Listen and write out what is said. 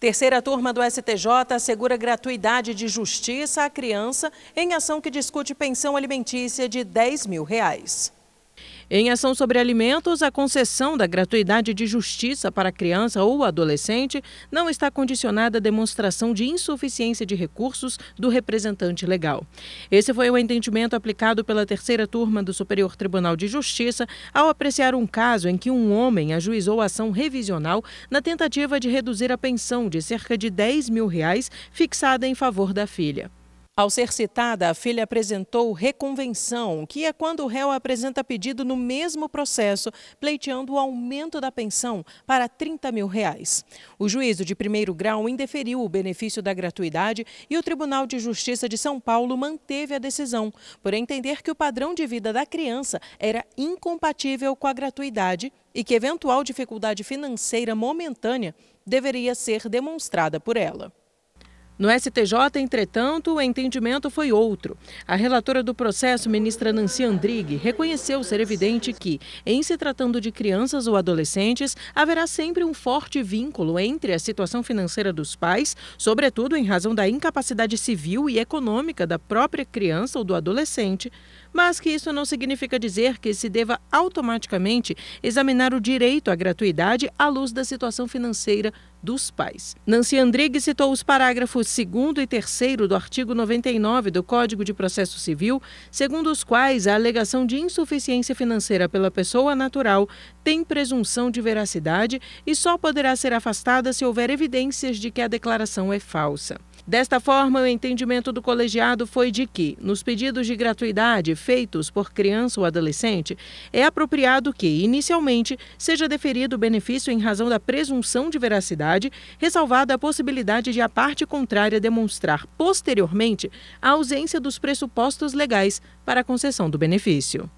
Terceira turma do STJ assegura gratuidade de justiça à criança em ação que discute pensão alimentícia de 10 mil reais. Em ação sobre alimentos, a concessão da gratuidade de justiça para criança ou adolescente não está condicionada à demonstração de insuficiência de recursos do representante legal. Esse foi o entendimento aplicado pela terceira turma do Superior Tribunal de Justiça ao apreciar um caso em que um homem ajuizou ação revisional na tentativa de reduzir a pensão de cerca de 10 mil reais fixada em favor da filha. Ao ser citada, a filha apresentou reconvenção, que é quando o réu apresenta pedido no mesmo processo, pleiteando o aumento da pensão para 30 mil reais. O juízo de primeiro grau indeferiu o benefício da gratuidade e o Tribunal de Justiça de São Paulo manteve a decisão, por entender que o padrão de vida da criança era incompatível com a gratuidade e que eventual dificuldade financeira momentânea deveria ser demonstrada por ela. No STJ, entretanto, o entendimento foi outro. A relatora do processo, ministra Nancy Andrighi, reconheceu ser evidente que, em se tratando de crianças ou adolescentes, haverá sempre um forte vínculo entre a situação financeira dos pais, sobretudo em razão da incapacidade civil e econômica da própria criança ou do adolescente, mas que isso não significa dizer que se deva automaticamente examinar o direito à gratuidade à luz da situação financeira dos pais. Nancy Andrighi citou os parágrafos 2 e 3 do artigo 99 do Código de Processo Civil, segundo os quais a alegação de insuficiência financeira pela pessoa natural tem presunção de veracidade e só poderá ser afastada se houver evidências de que a declaração é falsa. Desta forma, o entendimento do colegiado foi de que, nos pedidos de gratuidade feitos por criança ou adolescente, é apropriado que, inicialmente, seja deferido o benefício em razão da presunção de veracidade, ressalvada a possibilidade de a parte contrária demonstrar posteriormente a ausência dos pressupostos legais para a concessão do benefício.